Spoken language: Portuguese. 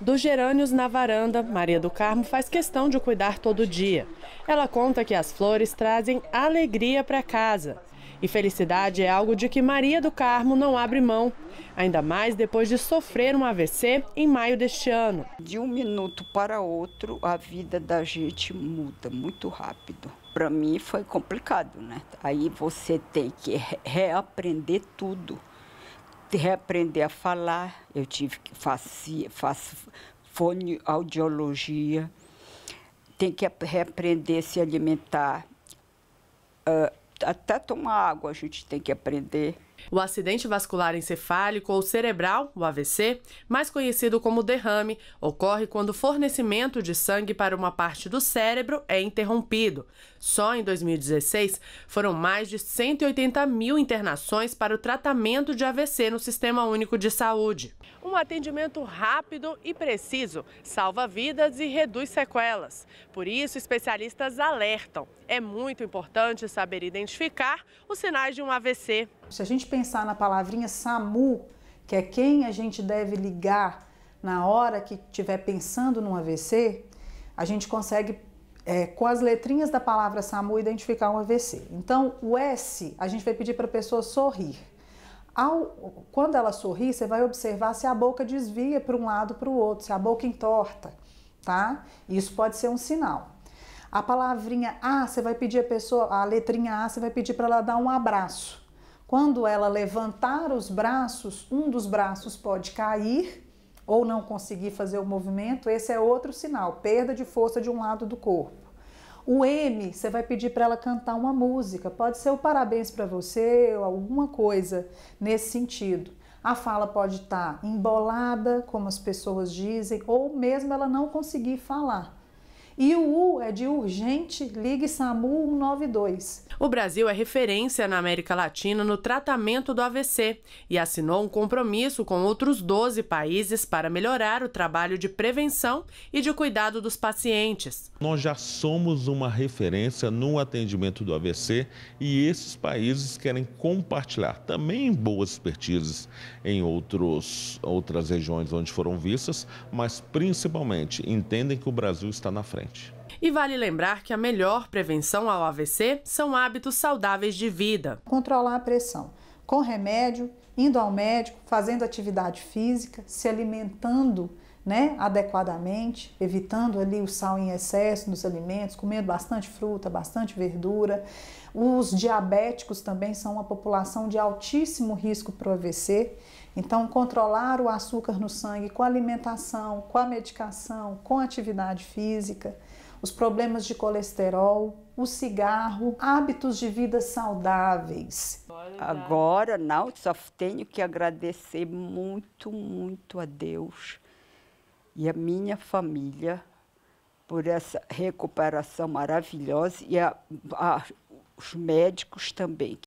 Dos gerânios na varanda, Maria do Carmo faz questão de cuidar todo dia. Ela conta que as flores trazem alegria para casa. E felicidade é algo de que Maria do Carmo não abre mão, ainda mais depois de sofrer um AVC em maio deste ano. De um minuto para outro, a vida da gente muda muito rápido. Para mim foi complicado, né? Aí você tem que reaprender tudo reaprender a falar, eu tive que fazer fonoaudiologia, tem que reaprender a se alimentar, uh, até tomar água a gente tem que aprender. O acidente vascular encefálico ou cerebral, o AVC, mais conhecido como derrame, ocorre quando o fornecimento de sangue para uma parte do cérebro é interrompido, só em 2016, foram mais de 180 mil internações para o tratamento de AVC no Sistema Único de Saúde. Um atendimento rápido e preciso salva vidas e reduz sequelas. Por isso, especialistas alertam. É muito importante saber identificar os sinais de um AVC. Se a gente pensar na palavrinha SAMU, que é quem a gente deve ligar na hora que estiver pensando num AVC, a gente consegue é, com as letrinhas da palavra SAMU identificar um AVC. Então, o S, a gente vai pedir para a pessoa sorrir. Ao, quando ela sorrir, você vai observar se a boca desvia para um lado para o outro, se a boca entorta, tá? Isso pode ser um sinal. A palavrinha A, você vai pedir a pessoa, a letrinha A, você vai pedir para ela dar um abraço. Quando ela levantar os braços, um dos braços pode cair ou não conseguir fazer o movimento, esse é outro sinal, perda de força de um lado do corpo. O M, você vai pedir para ela cantar uma música, pode ser o parabéns para você ou alguma coisa nesse sentido. A fala pode estar tá embolada, como as pessoas dizem, ou mesmo ela não conseguir falar. E o U é de urgente, ligue SAMU 192. O Brasil é referência na América Latina no tratamento do AVC e assinou um compromisso com outros 12 países para melhorar o trabalho de prevenção e de cuidado dos pacientes. Nós já somos uma referência no atendimento do AVC e esses países querem compartilhar também boas expertises em outros, outras regiões onde foram vistas, mas principalmente entendem que o Brasil está na frente. E vale lembrar que a melhor prevenção ao AVC são hábitos saudáveis de vida. Controlar a pressão com remédio, indo ao médico, fazendo atividade física, se alimentando né, adequadamente, evitando ali o sal em excesso nos alimentos, comendo bastante fruta, bastante verdura. Os diabéticos também são uma população de altíssimo risco para o AVC. Então, controlar o açúcar no sangue com alimentação, com a medicação, com atividade física, os problemas de colesterol, o cigarro, hábitos de vida saudáveis. Agora não, só tenho que agradecer muito, muito a Deus e a minha família por essa recuperação maravilhosa e a, a, os médicos também,